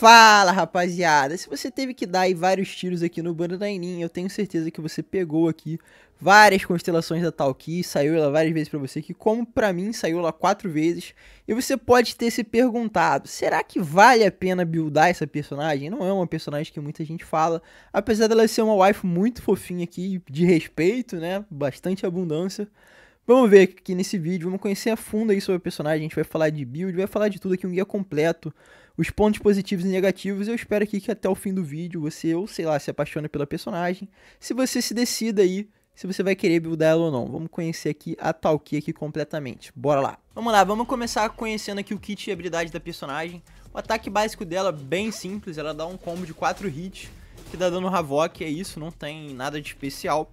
Fala rapaziada, se você teve que dar aí vários tiros aqui no bando da Enin, eu tenho certeza que você pegou aqui várias constelações da Talki, saiu ela várias vezes para você, que como para mim saiu ela quatro vezes, e você pode ter se perguntado, será que vale a pena buildar essa personagem? Não é uma personagem que muita gente fala, apesar dela ser uma wife muito fofinha aqui, de respeito, né, bastante abundância, Vamos ver aqui nesse vídeo, vamos conhecer a fundo aí sobre a personagem, a gente vai falar de build, vai falar de tudo aqui, um guia completo os pontos positivos e negativos. Eu espero aqui que até o fim do vídeo você, ou sei lá, se apaixone pela personagem. Se você se decida aí se você vai querer buildar ela ou não. Vamos conhecer aqui a que aqui completamente. Bora lá. Vamos lá, vamos começar conhecendo aqui o kit e habilidade da personagem. O ataque básico dela bem simples, ela dá um combo de 4 hits, que dá dano Havok, é isso, não tem nada de especial.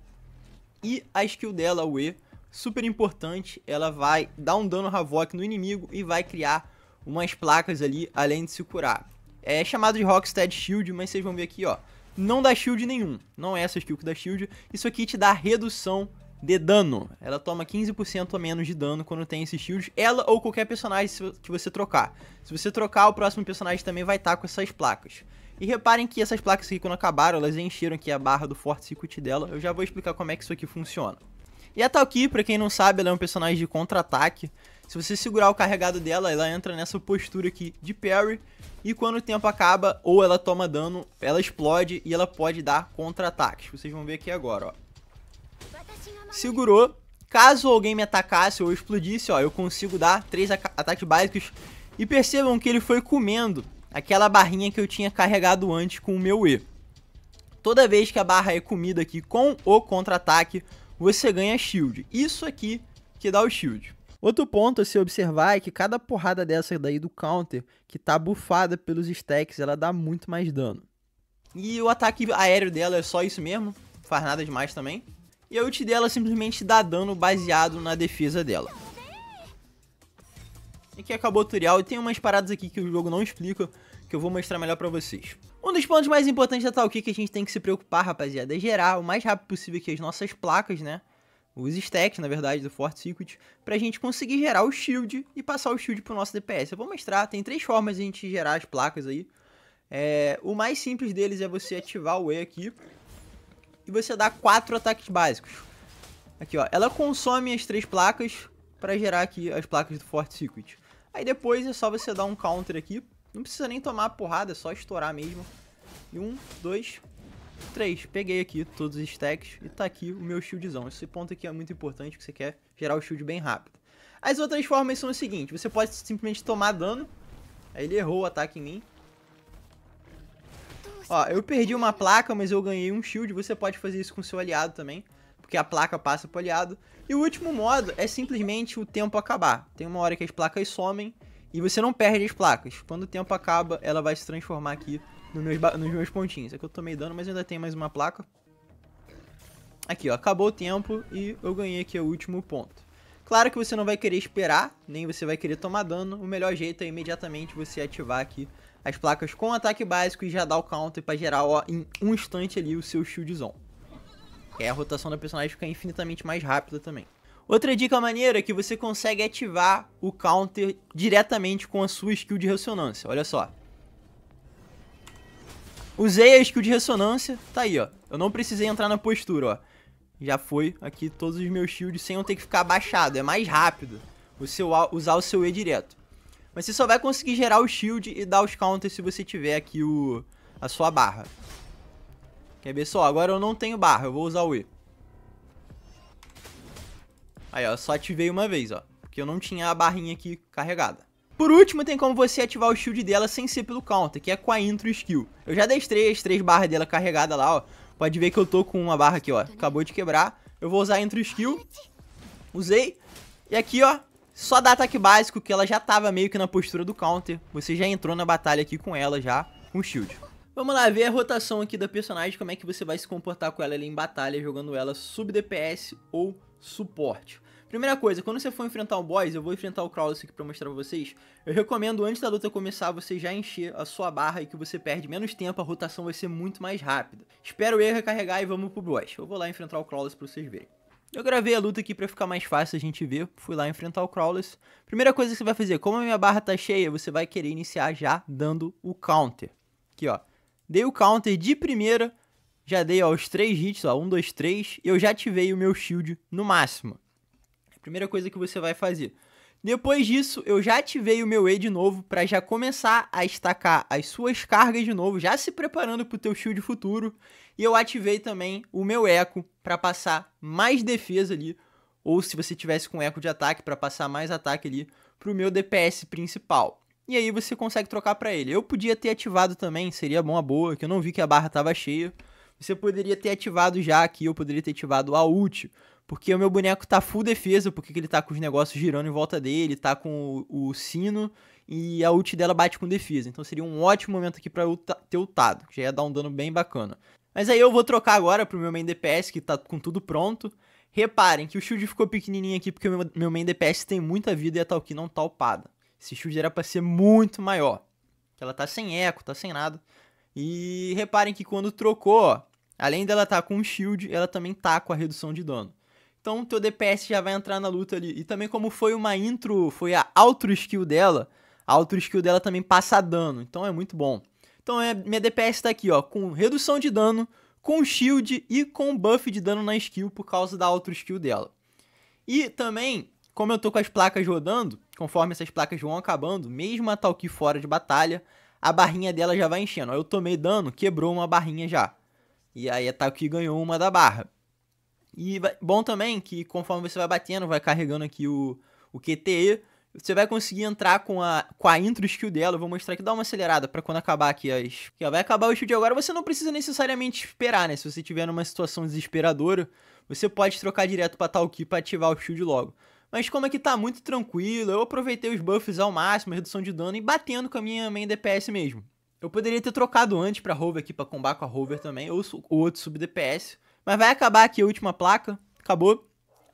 E a skill dela, o E, super importante, ela vai dar um dano Havok no inimigo e vai criar umas placas ali, além de se curar. É chamado de Rockstead Shield, mas vocês vão ver aqui, ó. Não dá shield nenhum, não é essa skill que dá shield. Isso aqui te dá redução de dano. Ela toma 15% a menos de dano quando tem esse shield. Ela ou qualquer personagem que você trocar. Se você trocar, o próximo personagem também vai estar tá com essas placas. E reparem que essas placas aqui, quando acabaram, elas encheram aqui a barra do Forte Circuit dela. Eu já vou explicar como é que isso aqui funciona. E a Talki, pra quem não sabe, ela é um personagem de contra-ataque. Se você segurar o carregado dela, ela entra nessa postura aqui de parry. E quando o tempo acaba ou ela toma dano, ela explode e ela pode dar contra-ataques. Vocês vão ver aqui agora, ó. Segurou. Caso alguém me atacasse ou explodisse, ó, eu consigo dar três ataques básicos. E percebam que ele foi comendo aquela barrinha que eu tinha carregado antes com o meu E. Toda vez que a barra é comida aqui com o contra-ataque, você ganha shield. Isso aqui que dá o shield. Outro ponto a se observar é que cada porrada dessa daí do counter, que tá bufada pelos stacks, ela dá muito mais dano. E o ataque aéreo dela é só isso mesmo, faz nada demais também. E a ult dela simplesmente dá dano baseado na defesa dela. E aqui acabou o tutorial e tem umas paradas aqui que o jogo não explica, que eu vou mostrar melhor pra vocês. Um dos pontos mais importantes da é Talkie que a gente tem que se preocupar, rapaziada, é gerar o mais rápido possível aqui as nossas placas, né? os stacks, na verdade, do Fort Secret, pra gente conseguir gerar o shield e passar o shield pro nosso DPS. Eu vou mostrar, tem três formas de a gente gerar as placas aí. É, o mais simples deles é você ativar o E aqui e você dá quatro ataques básicos. Aqui, ó, ela consome as três placas para gerar aqui as placas do Fort Secret. Aí depois é só você dar um counter aqui, não precisa nem tomar porrada, é só estourar mesmo. E um, dois, 3. Peguei aqui todos os stacks e tá aqui o meu shieldzão. Esse ponto aqui é muito importante, que você quer gerar o shield bem rápido. As outras formas são o seguinte, você pode simplesmente tomar dano. Aí ele errou o ataque em mim. Ó, eu perdi uma placa, mas eu ganhei um shield. Você pode fazer isso com seu aliado também, porque a placa passa pro aliado. E o último modo é simplesmente o tempo acabar. Tem uma hora que as placas somem e você não perde as placas. Quando o tempo acaba, ela vai se transformar aqui nos meus, nos meus pontinhos. Aqui é eu tomei dano, mas ainda tem mais uma placa. Aqui, ó, acabou o tempo e eu ganhei aqui o último ponto. Claro que você não vai querer esperar, nem você vai querer tomar dano. O melhor jeito é imediatamente você ativar aqui as placas com ataque básico e já dar o counter pra gerar, ó, em um instante ali o seu shield zone. E a rotação da personagem fica infinitamente mais rápida também. Outra dica maneira é que você consegue ativar o counter diretamente com a sua skill de ressonância. Olha só, Usei a skill de ressonância, tá aí, ó. Eu não precisei entrar na postura, ó. Já foi aqui todos os meus shields sem eu ter que ficar abaixado. É mais rápido o seu, usar o seu E direto. Mas você só vai conseguir gerar o shield e dar os counters se você tiver aqui o, a sua barra. Quer ver só? Agora eu não tenho barra, eu vou usar o E. Aí, ó, só ativei uma vez, ó. Porque eu não tinha a barrinha aqui carregada. Por último, tem como você ativar o shield dela sem ser pelo counter, que é com a intro skill. Eu já destrei as três barras dela carregada lá, ó. Pode ver que eu tô com uma barra aqui, ó. Acabou de quebrar. Eu vou usar a intro skill. Usei. E aqui, ó, só dá ataque básico, que ela já tava meio que na postura do counter. Você já entrou na batalha aqui com ela já, com o shield. Vamos lá ver a rotação aqui da personagem, como é que você vai se comportar com ela ali em batalha, jogando ela sub DPS ou suporte. Primeira coisa, quando você for enfrentar o boss, eu vou enfrentar o Kraulus aqui pra mostrar pra vocês, eu recomendo antes da luta começar você já encher a sua barra e que você perde menos tempo, a rotação vai ser muito mais rápida. Espero eu recarregar e vamos pro boss. Eu vou lá enfrentar o Kraulus pra vocês verem. Eu gravei a luta aqui pra ficar mais fácil a gente ver, fui lá enfrentar o Kraulus. Primeira coisa que você vai fazer, como a minha barra tá cheia, você vai querer iniciar já dando o counter. Aqui ó, dei o counter de primeira, já dei ó, os 3 hits, ó, 1, 2, 3, e eu já ativei o meu shield no máximo. Primeira coisa que você vai fazer. Depois disso, eu já ativei o meu E de novo para já começar a estacar as suas cargas de novo, já se preparando para o teu shield futuro. E eu ativei também o meu eco para passar mais defesa ali, ou se você tivesse com eco de ataque para passar mais ataque ali para o meu DPS principal. E aí você consegue trocar para ele. Eu podia ter ativado também, seria bom a boa, que eu não vi que a barra estava cheia você poderia ter ativado já aqui, eu poderia ter ativado a ult, porque o meu boneco tá full defesa, porque ele tá com os negócios girando em volta dele, tá com o, o sino e a ult dela bate com defesa. Então seria um ótimo momento aqui pra eu ter ultado, que já ia dar um dano bem bacana. Mas aí eu vou trocar agora pro meu main DPS, que tá com tudo pronto. Reparem que o shield ficou pequenininho aqui, porque o meu main DPS tem muita vida e a Talki não tá upada. Esse shield era pra ser muito maior. Ela tá sem eco, tá sem nada. E reparem que quando trocou, ó, Além dela estar tá com um shield, ela também tá com a redução de dano. Então o teu DPS já vai entrar na luta ali. E também como foi uma intro, foi a outro skill dela, a outro skill dela também passa dano. Então é muito bom. Então é, minha DPS tá aqui, ó, com redução de dano, com shield e com buff de dano na skill por causa da outro skill dela. E também, como eu tô com as placas rodando, conforme essas placas vão acabando, mesmo a Talki fora de batalha, a barrinha dela já vai enchendo. Eu tomei dano, quebrou uma barrinha já. E aí a é Taki ganhou uma da barra. E bom também que conforme você vai batendo, vai carregando aqui o, o QTE, você vai conseguir entrar com a, com a intro skill dela. Eu vou mostrar aqui, dá uma acelerada para quando acabar aqui as. que vai acabar o shield agora, você não precisa necessariamente esperar, né? Se você estiver numa situação desesperadora, você pode trocar direto para tal para ativar o shield logo. Mas como aqui tá muito tranquilo, eu aproveitei os buffs ao máximo, redução de dano e batendo com a minha main DPS mesmo. Eu poderia ter trocado antes pra Rover aqui, pra combar com a Rover também, ou o outro sub-DPS. Mas vai acabar aqui a última placa, acabou.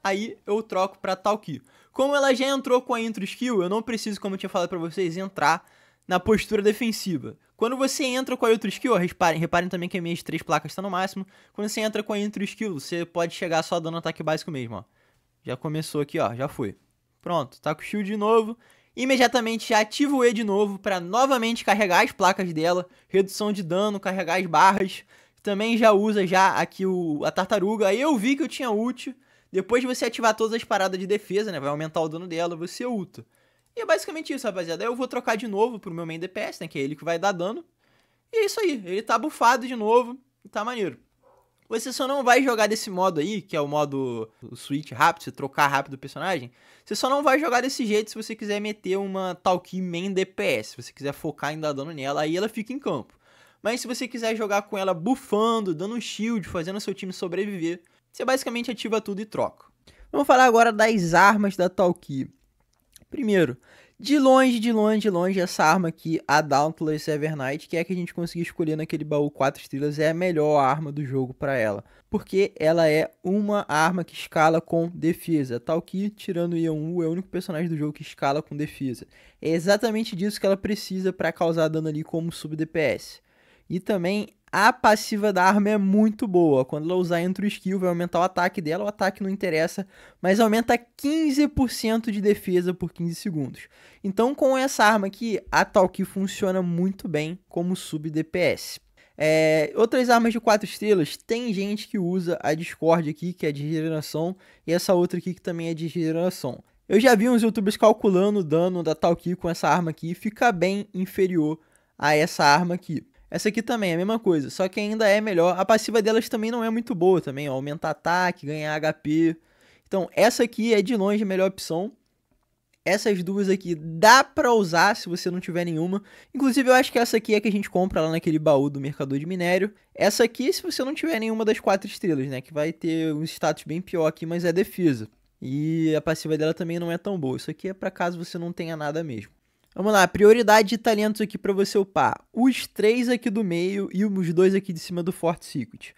Aí eu troco pra Talki. Como ela já entrou com a intro skill, eu não preciso, como eu tinha falado pra vocês, entrar na postura defensiva. Quando você entra com a intro skill, reparem, reparem também que minha de três placas estão no máximo. Quando você entra com a intro skill, você pode chegar só dando ataque básico mesmo, ó. Já começou aqui, ó, já foi. Pronto, tá com o shield de novo imediatamente ativo o E de novo para novamente carregar as placas dela, redução de dano, carregar as barras. Também já usa já aqui o, a tartaruga. Aí eu vi que eu tinha ult. Depois de você ativar todas as paradas de defesa, né? Vai aumentar o dano dela, você é ulta. E é basicamente isso, rapaziada. Aí eu vou trocar de novo pro meu main DPS, né? Que é ele que vai dar dano. E é isso aí. Ele tá bufado de novo. E tá maneiro. Você só não vai jogar desse modo aí, que é o modo o switch rápido, você trocar rápido o personagem. Você só não vai jogar desse jeito se você quiser meter uma Talkie main DPS, se você quiser focar em dar dano nela, aí ela fica em campo. Mas se você quiser jogar com ela bufando, dando um shield, fazendo seu time sobreviver, você basicamente ativa tudo e troca. Vamos falar agora das armas da Talkie. Primeiro, de longe, de longe, de longe, essa arma aqui, a Dauntless Evernight, que é a que a gente conseguiu escolher naquele baú 4 estrelas, é a melhor arma do jogo para ela. Porque ela é uma arma que escala com defesa, tal que, tirando o Yeon é o único personagem do jogo que escala com defesa. É exatamente disso que ela precisa para causar dano ali como sub-DPS. E também a passiva da arma é muito boa. Quando ela usar entre o skill, vai aumentar o ataque dela. O ataque não interessa, mas aumenta 15% de defesa por 15 segundos. Então, com essa arma aqui, a Talki funciona muito bem como sub-DPS. É, outras armas de 4 estrelas, tem gente que usa a Discord aqui, que é de regeneração, e essa outra aqui que também é de regeneração. Eu já vi uns youtubers calculando o dano da Talki com essa arma aqui, fica bem inferior a essa arma aqui. Essa aqui também é a mesma coisa, só que ainda é melhor. A passiva delas também não é muito boa também, ó, aumenta ataque, ganha HP. Então, essa aqui é de longe a melhor opção. Essas duas aqui dá pra usar se você não tiver nenhuma. Inclusive, eu acho que essa aqui é que a gente compra lá naquele baú do mercador de minério. Essa aqui, se você não tiver nenhuma das quatro estrelas, né? Que vai ter um status bem pior aqui, mas é defesa. E a passiva dela também não é tão boa. Isso aqui é para caso você não tenha nada mesmo. Vamos lá, prioridade de talentos aqui para você upar. Os três aqui do meio e os dois aqui de cima do Forte Secret.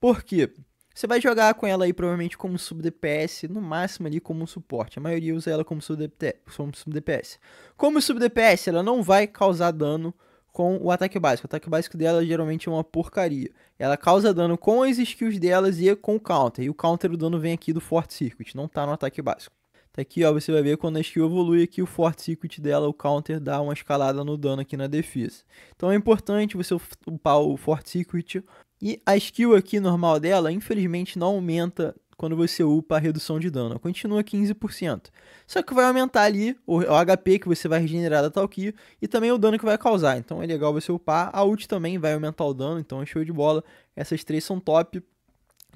Por quê? Você vai jogar com ela aí provavelmente como sub-DPS, no máximo ali como um suporte. A maioria usa ela como sub-DPS. Como sub-DPS, ela não vai causar dano com o ataque básico. O ataque básico dela geralmente é uma porcaria. Ela causa dano com as skills delas e com o counter. E o counter, o dano vem aqui do Forte Circuit, não tá no ataque básico. Tá aqui, ó, você vai ver quando a skill evolui aqui, o forte circuit dela, o counter, dá uma escalada no dano aqui na defesa. Então é importante você upar o forte circuit. E a skill aqui normal dela, infelizmente, não aumenta quando você upa a redução de dano. Continua 15%. Só que vai aumentar ali o HP que você vai regenerar da Talki e também o dano que vai causar. Então é legal você upar. A ult também vai aumentar o dano, então é show de bola. Essas três são top.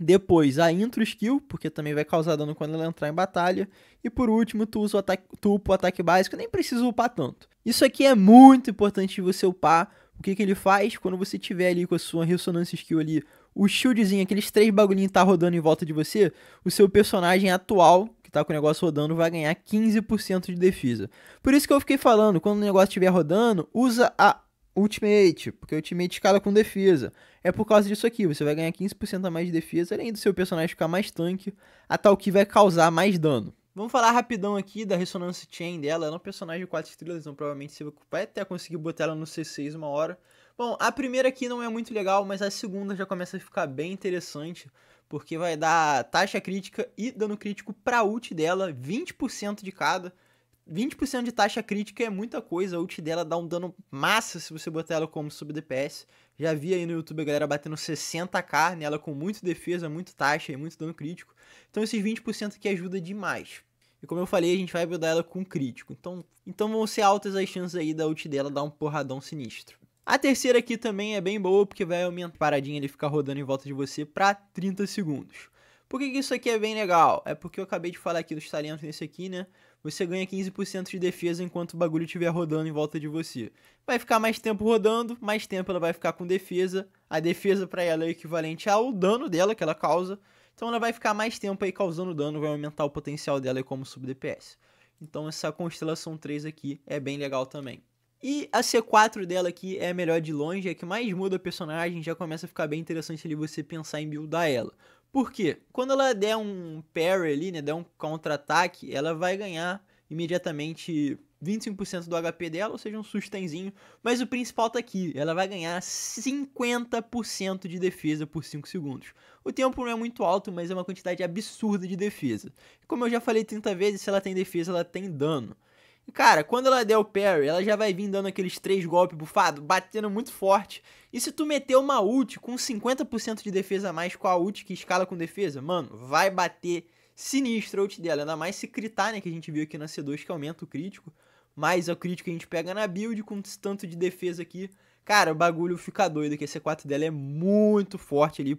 Depois a intro skill, porque também vai causar dano quando ela entrar em batalha. E por último, tu usa o ataque, tu upa o ataque básico, nem precisa upar tanto. Isso aqui é muito importante você upar. O que, que ele faz? Quando você tiver ali com a sua ressonância skill ali, o shieldzinho, aqueles três bagulhinhos tá rodando em volta de você, o seu personagem atual, que tá com o negócio rodando, vai ganhar 15% de defesa. Por isso que eu fiquei falando, quando o negócio estiver rodando, usa a Ultimate, porque Ultimate escala com defesa. É por causa disso aqui, você vai ganhar 15% a mais de defesa, além do seu personagem ficar mais tanque, a tal que vai causar mais dano. Vamos falar rapidão aqui da Resonance Chain dela, ela é um personagem de 4 estrelas, então provavelmente você vai até conseguir botar ela no C6 uma hora. Bom, a primeira aqui não é muito legal, mas a segunda já começa a ficar bem interessante, porque vai dar taxa crítica e dano crítico pra ult dela, 20% de cada, 20% de taxa crítica é muita coisa, a ult dela dá um dano massa se você botar ela como sub DPS. Já vi aí no YouTube a galera batendo 60k nela com muito defesa, muito taxa e muito dano crítico. Então esses 20% aqui ajuda demais. E como eu falei, a gente vai buildar ela com crítico. Então, então vão ser altas as chances aí da ult dela dar um porradão sinistro. A terceira aqui também é bem boa, porque vai aumentar a paradinha ele ficar rodando em volta de você para 30 segundos. Por que, que isso aqui é bem legal? É porque eu acabei de falar aqui dos talentos nesse aqui, né? você ganha 15% de defesa enquanto o bagulho estiver rodando em volta de você. Vai ficar mais tempo rodando, mais tempo ela vai ficar com defesa. A defesa para ela é equivalente ao dano dela que ela causa. Então ela vai ficar mais tempo aí causando dano, vai aumentar o potencial dela como sub-DPS. Então essa constelação 3 aqui é bem legal também. E a C4 dela aqui é a melhor de longe, é a que mais muda a personagem, já começa a ficar bem interessante ali você pensar em buildar ela. Porque quando ela der um parry ali, né, der um contra-ataque, ela vai ganhar imediatamente 25% do HP dela, ou seja, um sustenzinho. Mas o principal tá aqui, ela vai ganhar 50% de defesa por 5 segundos. O tempo não é muito alto, mas é uma quantidade absurda de defesa. Como eu já falei 30 vezes, se ela tem defesa, ela tem dano. Cara, quando ela der o parry, ela já vai vir dando aqueles três golpes bufado, batendo muito forte. E se tu meter uma ult com 50% de defesa a mais com a ult que escala com defesa, mano, vai bater sinistro a ult dela. Ainda mais se critar, né, que a gente viu aqui na C2 que aumenta o crítico. Mais o crítico que a gente pega na build com tanto de defesa aqui. Cara, o bagulho fica doido, que a C4 dela é muito forte ali,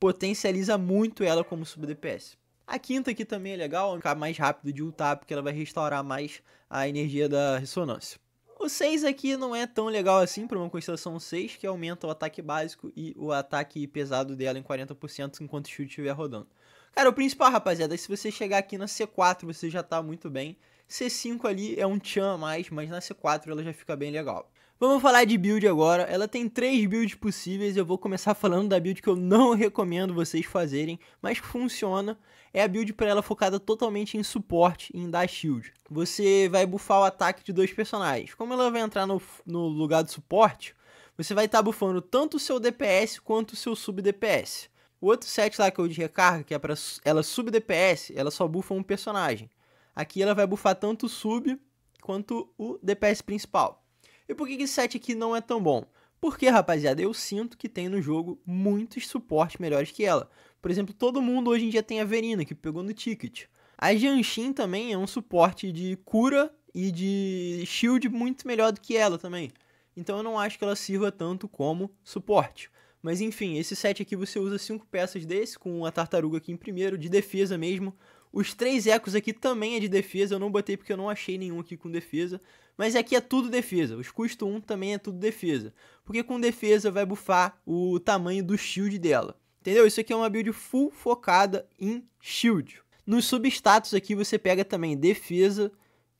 potencializa muito ela como sub-DPS. A quinta aqui também é legal, ficar mais rápido de ultar, porque ela vai restaurar mais a energia da ressonância. O 6 aqui não é tão legal assim para uma constelação 6, que aumenta o ataque básico e o ataque pesado dela em 40% enquanto o chute estiver rodando. Cara, o principal, rapaziada, é se você chegar aqui na C4, você já tá muito bem. C5 ali é um tchan a mais, mas na C4 ela já fica bem legal. Vamos falar de build agora. Ela tem três builds possíveis. Eu vou começar falando da build que eu não recomendo vocês fazerem, mas funciona. É a build para ela focada totalmente em suporte e em dar shield. Você vai buffar o ataque de dois personagens. Como ela vai entrar no, no lugar do suporte, você vai estar tá buffando tanto o seu DPS quanto o seu sub-DPS. O outro set lá que eu de recarga, que é para ela sub-DPS, ela só buffa um personagem. Aqui ela vai buffar tanto o sub quanto o DPS principal. E por que, esse set aqui não é tão bom? Porque, rapaziada, eu sinto que tem no jogo muitos suportes melhores que ela. Por exemplo, todo mundo hoje em dia tem a Verina, que pegou no ticket. A Janshin também é um suporte de cura e de shield muito melhor do que ela também. Então eu não acho que ela sirva tanto como suporte. Mas enfim, esse set aqui você usa cinco peças desse, com a tartaruga aqui em primeiro, de defesa mesmo, os três ecos aqui também é de defesa, eu não botei porque eu não achei nenhum aqui com defesa. Mas aqui é tudo defesa, os custo 1 também é tudo defesa. Porque com defesa vai bufar o tamanho do shield dela. Entendeu? Isso aqui é uma build full focada em shield. Nos substatus aqui você pega também defesa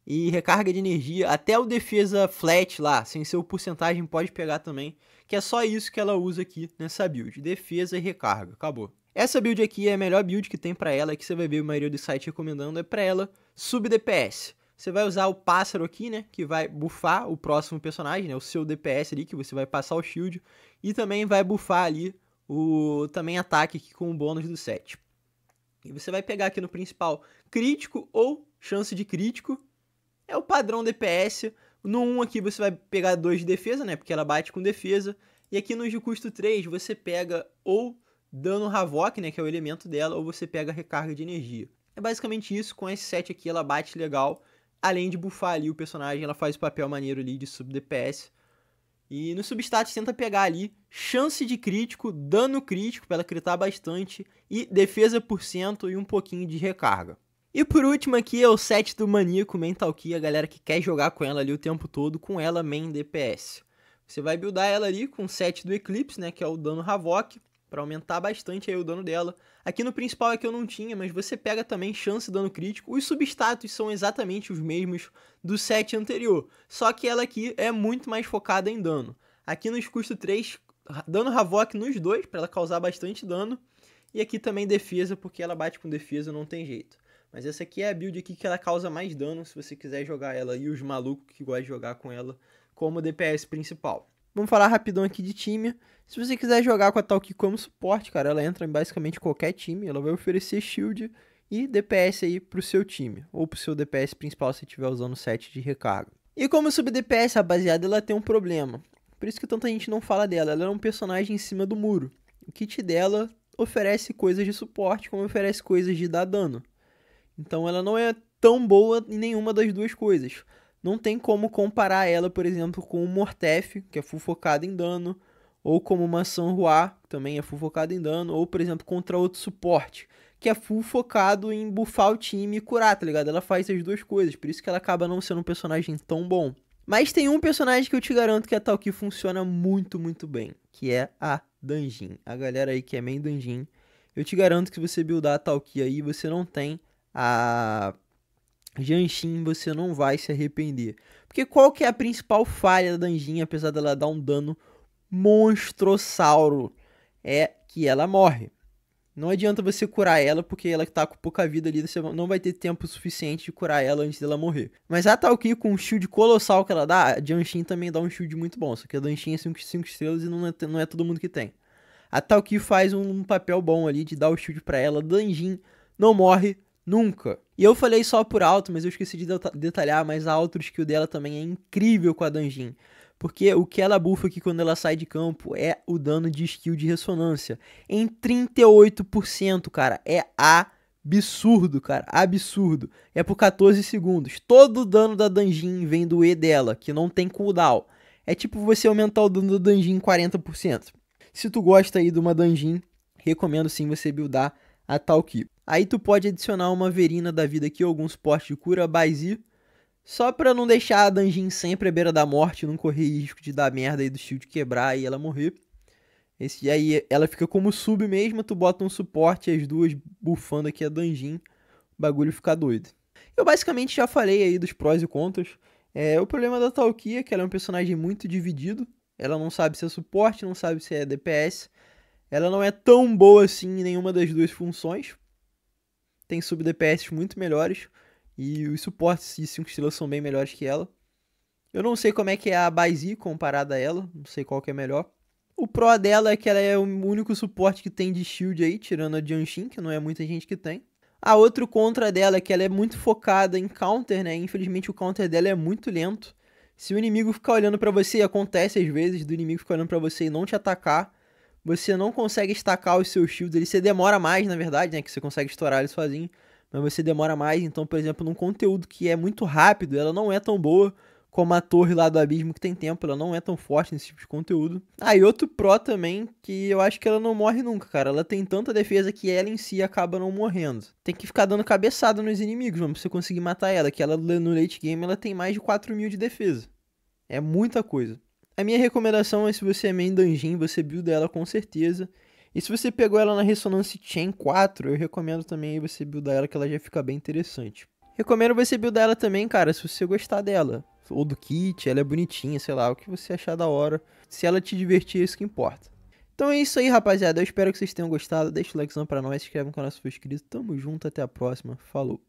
e recarga de energia, até o defesa flat lá, sem ser o porcentagem, pode pegar também, que é só isso que ela usa aqui nessa build, defesa e recarga, acabou. Essa build aqui é a melhor build que tem para ela, que você vai ver a maioria do site recomendando, é para ela sub DPS. Você vai usar o pássaro aqui, né, que vai buffar o próximo personagem, né, o seu DPS ali, que você vai passar o shield, e também vai buffar ali o também ataque aqui com o bônus do set. E você vai pegar aqui no principal crítico ou chance de crítico, é o padrão DPS. No 1 aqui você vai pegar 2 de defesa, né, porque ela bate com defesa, e aqui no de custo 3 você pega ou dano Havok, né, que é o elemento dela, ou você pega recarga de energia. É basicamente isso, com esse set aqui ela bate legal, além de buffar ali o personagem, ela faz o papel maneiro ali de sub DPS. E no substat tenta pegar ali chance de crítico, dano crítico para ela critar bastante e defesa por cento e um pouquinho de recarga. E por último aqui é o set do Maníaco Mental Key, a galera que quer jogar com ela ali o tempo todo, com ela main DPS. Você vai buildar ela ali com o set do Eclipse, né, que é o dano Havok, para aumentar bastante aí o dano dela. Aqui no principal é que eu não tinha, mas você pega também chance dano crítico. Os substatos são exatamente os mesmos do set anterior, só que ela aqui é muito mais focada em dano. Aqui nos custa 3, dano Havok nos dois, para ela causar bastante dano. E aqui também defesa, porque ela bate com defesa, não tem jeito. Mas essa aqui é a build aqui que ela causa mais dano, se você quiser jogar ela e os malucos que gostam de jogar com ela como DPS principal. Vamos falar rapidão aqui de time. Se você quiser jogar com a Talk como suporte, cara, ela entra em basicamente qualquer time, ela vai oferecer shield e DPS aí pro seu time, ou pro seu DPS principal se estiver usando set de recarga. E como sub-DPS, rapaziada, ela tem um problema. Por isso que tanta gente não fala dela, ela é um personagem em cima do muro. O kit dela oferece coisas de suporte, como oferece coisas de dar dano. Então ela não é tão boa em nenhuma das duas coisas não tem como comparar ela, por exemplo, com o Mortef, que é full focado em dano, ou como uma Sanhua, que também é full focado em dano, ou, por exemplo, contra outro suporte, que é full focado em buffar o time e curar, tá ligado? Ela faz as duas coisas, por isso que ela acaba não sendo um personagem tão bom. Mas tem um personagem que eu te garanto que é a que funciona muito, muito bem, que é a Danjin. A galera aí que é main Danjin, eu te garanto que se você buildar a Talki aí, você não tem a Janshin, você não vai se arrepender. Porque qual que é a principal falha da Anjinha, apesar dela dar um dano monstrosauro? É que ela morre. Não adianta você curar ela, porque ela que tá com pouca vida ali, você não vai ter tempo suficiente de curar ela antes dela morrer. Mas a Talki, com o shield colossal que ela dá, a Janshin também dá um shield muito bom. Só que a Janshin é 5 estrelas e não é, não é todo mundo que tem. A Talki faz um papel bom ali de dar o shield para ela. Danjin não morre, Nunca. E eu falei só por alto, mas eu esqueci de detalhar, mas a auto skill dela também é incrível com a Danjin. Porque o que ela bufa aqui quando ela sai de campo é o dano de skill de ressonância. Em 38%, cara. É absurdo, cara. Absurdo. É por 14 segundos. Todo o dano da Danjin vem do E dela, que não tem cooldown. É tipo você aumentar o dano da Danjin em 40%. Se tu gosta aí de uma Danjin, recomendo sim você buildar a Talkie. Aí tu pode adicionar uma verina da vida aqui, alguns postes de cura, baizir, só pra não deixar a Danjin sempre à beira da morte, não correr risco de dar merda aí do shield quebrar e ela morrer. Esse aí, ela fica como sub mesmo, tu bota um suporte as duas bufando aqui a Danjin, o bagulho fica doido. Eu basicamente já falei aí dos prós e contras. É, o problema da Talkia é que ela é um personagem muito dividido. Ela não sabe se é suporte, não sabe se é DPS. Ela não é tão boa assim em nenhuma das duas funções tem sub-DPS muito melhores e os suportes de 5 estrelas são bem melhores que ela. Eu não sei como é que é a Baizi comparada a ela, não sei qual que é melhor. O pro dela é que ela é o único suporte que tem de shield aí, tirando a Jianxin, que não é muita gente que tem. A outro contra dela é que ela é muito focada em counter, né? Infelizmente o counter dela é muito lento. Se o inimigo ficar olhando para você, acontece às vezes do inimigo ficar olhando para você e não te atacar, você não consegue estacar os seus shields, ele você demora mais, na verdade, né, que você consegue estourar ele sozinho, mas você demora mais, então, por exemplo, num conteúdo que é muito rápido, ela não é tão boa como a torre lá do abismo que tem tempo, ela não é tão forte nesse tipo de conteúdo. Ah, e outro pro também, que eu acho que ela não morre nunca, cara. Ela tem tanta defesa que ela em si acaba não morrendo. Tem que ficar dando cabeçada nos inimigos, mano, pra você conseguir matar ela, que ela no late game ela tem mais de 4 mil de defesa. É muita coisa. A minha recomendação é se você é meio dungeon, você builda ela com certeza. E se você pegou ela na Resonance Chain 4, eu recomendo também você buildar ela que ela já fica bem interessante. Recomendo você buildar ela também, cara, se você gostar dela. Ou do kit, ela é bonitinha, sei lá, o que você achar da hora. Se ela te divertir, é isso que importa. Então é isso aí, rapaziada. Eu espero que vocês tenham gostado. Deixa o likezão pra nós, se inscreve no canal se for inscrito. Tamo junto, até a próxima. Falou.